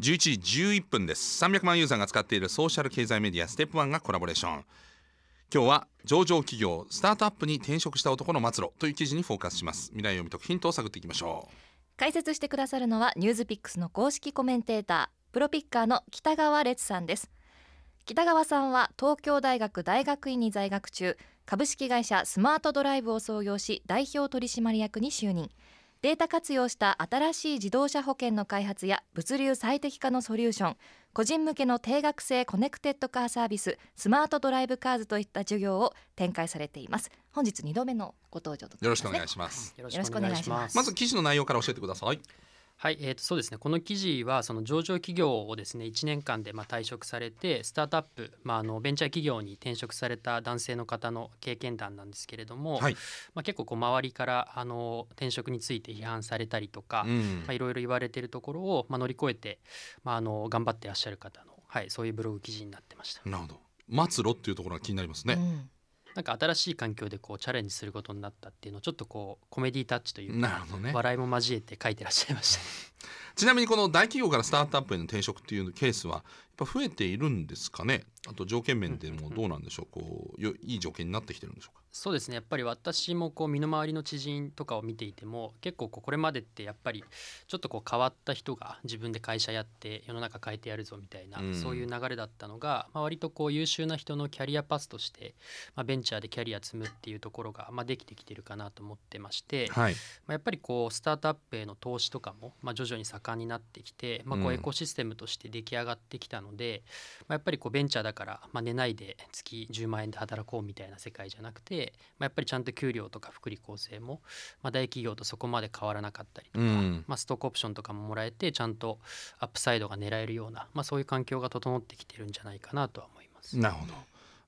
11時11分です300万ユーザーが使っているソーシャル経済メディアステップワンがコラボレーション今日は上場企業スタートアップに転職した男の末路という記事にフォーカスします未来を見とくヒントを探っていきましょう解説してくださるのはニュースピックスの公式コメンテータープロピッカーの北川烈さんです北川さんは東京大学大学院に在学中株式会社スマートドライブを創業し代表取締役に就任データ活用した新しい自動車保険の開発や物流最適化のソリューション個人向けの定額制コネクテッドカーサービススマートドライブカーズといった授業を展開されています本日2度目のご登場と、ね、よろしくお願いします、よろしくお願いしますまず記事の内容から教えてくださいはい、えー、とそうですねこの記事はその上場企業をですね1年間でま退職されてスタートアップ、まああ、のベンチャー企業に転職された男性の方の経験談なんですけれども、はい、ま結構こう周りからあの転職について批判されたりとかいろいろ言われているところをま乗り越えて、まああ、の頑張ってらっしゃる方の、はい、そういうブログ記事になってました。なるほど末路っていうところが気になりますね。うんなんか新しい環境でこうチャレンジすることになったっていうのをちょっとこうコメディタッチというか、ね、笑いも交えて書いてらっしゃいました、ねちなみにこの大企業からスタートアップへの転職っていうケースはやっぱ増えているんですかねあと条件面でもどうなんでしょうこういい条件になってきてるんでしょうかそうですねやっぱり私もこう身の回りの知人とかを見ていても結構これまでってやっぱりちょっとこう変わった人が自分で会社やって世の中変えてやるぞみたいな、そういう流れだったのが、まあ、割とこう優秀な人のキャリアパスとして、まあ、ベンチャーでキャリア積むっていうところが、まあ、できてきてるかなと思ってまして、はい、まあ、やっぱりこうスタートアップへの投資とかも、まあ、徐々に盛になってきて、まあ、こうエコシステムとして出来上がってきたので、うん、まあ、やっぱりこうベンチャーだから、まあ、寝ないで月10万円で働こうみたいな世界じゃなくて、まあ、やっぱりちゃんと給料とか福利厚生も、まあ、大企業とそこまで変わらなかったりとか、うん、まあ、ストックオプションとかももらえてちゃんとアップサイドが狙えるような、まあ、そういう環境が整ってきてるんじゃないかなとは思います。なるほど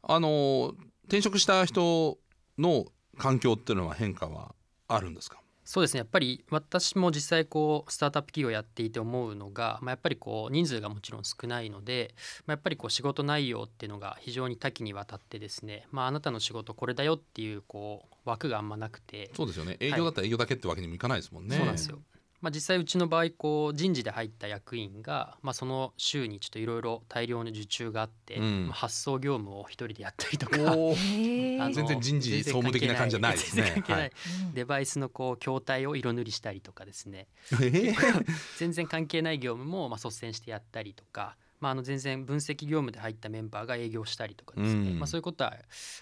あの転職した人の環境っていうのは変化はあるんですかそうですねやっぱり私も実際こうスタートアップ企業やっていて思うのが、まあ、やっぱりこう人数がもちろん少ないので、まあ、やっぱりこう仕事内容っていうのが非常に多岐にわたってですね、まあ、あなたの仕事これだよっていうこう枠があんまなくてそうですよね営業だったら営業だけってわけにもいかないですもんね。はい、そうなんですよまあ、実際うちの場合こう人事で入った役員が、まあ、その週にちょっといろいろ大量の受注があって、うん、発送業務を一人でやったりとか 全然人事総務的な感じじゃないですね。はい、デバイスのこう筐体を色塗りしたりとかですね、えー、全然関係ない業務もまあ率先してやったりとか。まあ、あの全然分析業務で入ったメンバーが営業したりとかですね、うん、まあ、そういうことは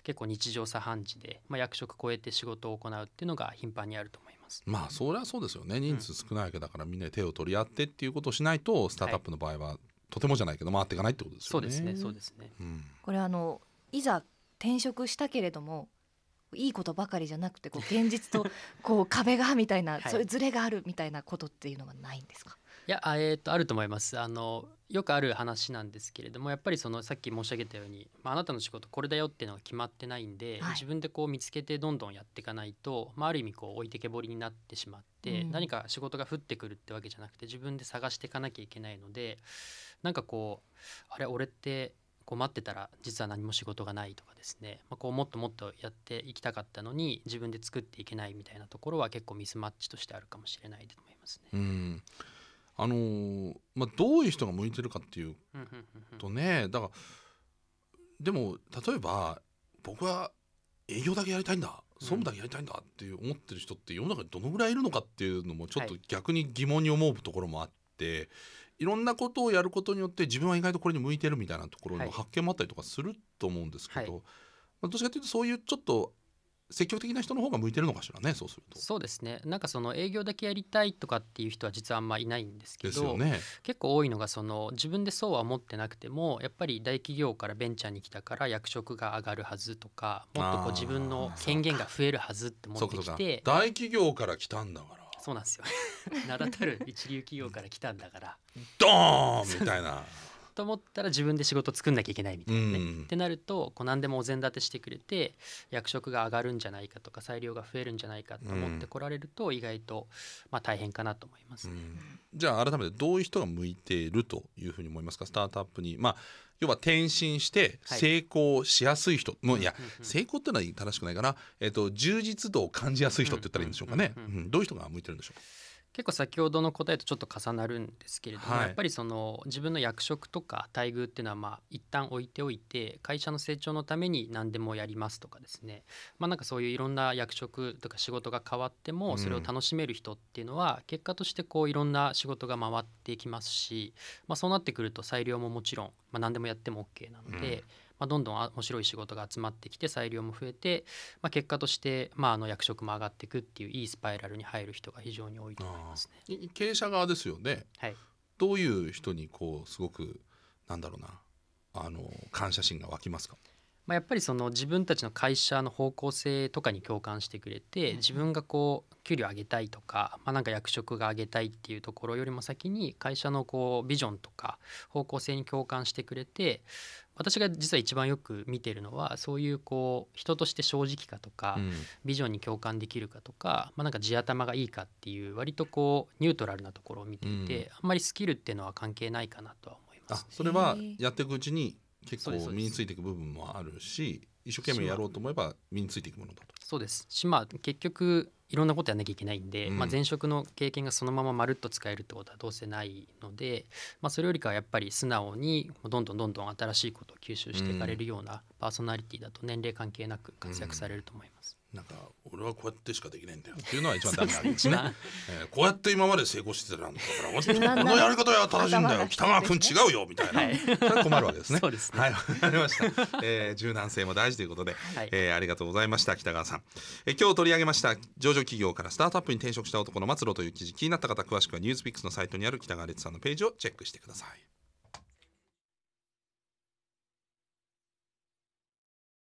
結構日常茶飯事で、まあ、役職超えて仕事を行うっていうのが頻繁にあると思います。ますまあそりゃそうですよね人数少ないわけだから、みんなで手を取り合ってっていうことをしないとスタートアップの場合は、とてもじゃないけど回っていかないってことですよね。そうですねそうですね、うん、これあのいざ転職したけれどもいいことばかりじゃなくてこう現実とこう壁がみたいな、はい、そういうズレがあるみたいなことっていうのはないんですかやえーと、あると思いますあのよくある話なんですけれどもやっぱりそのさっき申し上げたように、まあ、なたの仕事これだよっていうのが決まってないんで、はい、自分でこう見つけてどんどんやっていかないと、まあ、ある意味こう置いてけぼりになってしまって、うん、何か仕事が降ってくるってわけじゃなくて自分で探していかなきゃいけないのでなんかこうあれ俺って困待ってたら実は何も仕事がないとかですね、まあ、こうもっともっとやっていきたかったのに自分で作っていけないみたいなところは結構ミスマッチとしてあるかもしれないと思いますね。うんあのー、まあ、どういう人が向いてるかっていうとねだからでも例えば僕は営業だけやりたいんだ総務だけやりたいんだって思ってる人って世の中にどのぐらいいるのかっていうのもちょっと逆に疑問に思うところもあって、はい、いろんなことをやることによって自分は意外とこれに向いてるみたいなところの発見もあったりとかすると思うんですけど、はい、どっちかというとそういうちょっと積極的な人の方が向いてるのかしらねそうするとそうですねなんかその営業だけやりたいとかっていう人は実はあんまいないんですけど、ね、結構多いのがその自分でそうは思ってなくてもやっぱり大企業からベンチャーに来たから役職が上がるはずとかもっとこう自分の権限が増えるはずって思ってきて大企業から来たんだからそうなんですよ 名だたる一流企業から来たんだからドーンみたいなと思ったら自分で仕事作んなきゃいけないみたいなね。うん、ってなるとこう何でもお膳立てしてくれて役職が上がるんじゃないかとか裁量が増えるんじゃないかと思ってこられると意外とまあ大変かなと思います、ねうん、じゃあ改めてどういう人が向いているというふうに思いますかスタートアップに。まあ要は転身して成功しやすい人、はい、もういや、成功ってのは正しくないかな、えーと、と充実度を感じやすい人って言ったらいいんでしょうかね、どういう人が向いてるんでしょう結構先ほどの答えとちょっと重なるんですけれども、はい、やっぱりその自分の役職とか待遇っていうのはまあ一旦置いておいて会社の成長のために何でもやりますとかですね、まあ、なんかそういういろんな役職とか仕事が変わってもそれを楽しめる人っていうのは結果としてこういろんな仕事が回ってきますし、まあ、そうなってくると裁量ももちろん、まあ、何でもやっても OK なので。うんまあ、どんどん面白い仕事が集まってきて裁量も増えて、まあ、結果として、まあ、あの役職も上がっていくっていういいスパイラルに入る人が非常に多いと思いますね。経営者側ですよね、はい、どういう人にこうすごくなんだろうなあの感謝心が湧きますかまあ、やっぱりその自分たちの会社の方向性とかに共感してくれて自分がこう給料上げたいとか,、まあ、なんか役職が上げたいっていうところよりも先に会社のこうビジョンとか方向性に共感してくれて私が実は一番よく見てるのはそういうこう人として正直かとか、ビジョンに共感できるかとか、まあ、なんか地頭がいいかっていう割とこうニュートラルなところを見ていて、あんまりスキルっていうのは関係ないかなとは思います、それはやっていくうちに結構身についていく部分もあるし一生懸命やろうと思えば身についていくものだと。そうですしまあ結局いろんなことやんなきゃいけないんで、うん、まあ、前職の経験がそのまままるっと使えるってことはどうせないので、まあ、それよりかはやっぱり素直にどんどんどんどん新しいことを吸収していかれるようなパーソナリティだと年齢関係なく活躍されると思います。うんなんか俺はこうやってしかできないんだよっていうのは一番ダメなんですね、えー、こうやって今まで成功してた んだからこのやり方は正しいんだよ 北川君違うよみたいな、はい、困るわけですねね、はいわかりました、えー、柔軟性も大事ということで、はい、えー、ありがとうございました北川さん、えー、今日取り上げました上場企業からスタートアップに転職した男の末路という記事気になった方詳しくはニュースピックスのサイトにある北川烈さんのページをチェックしてください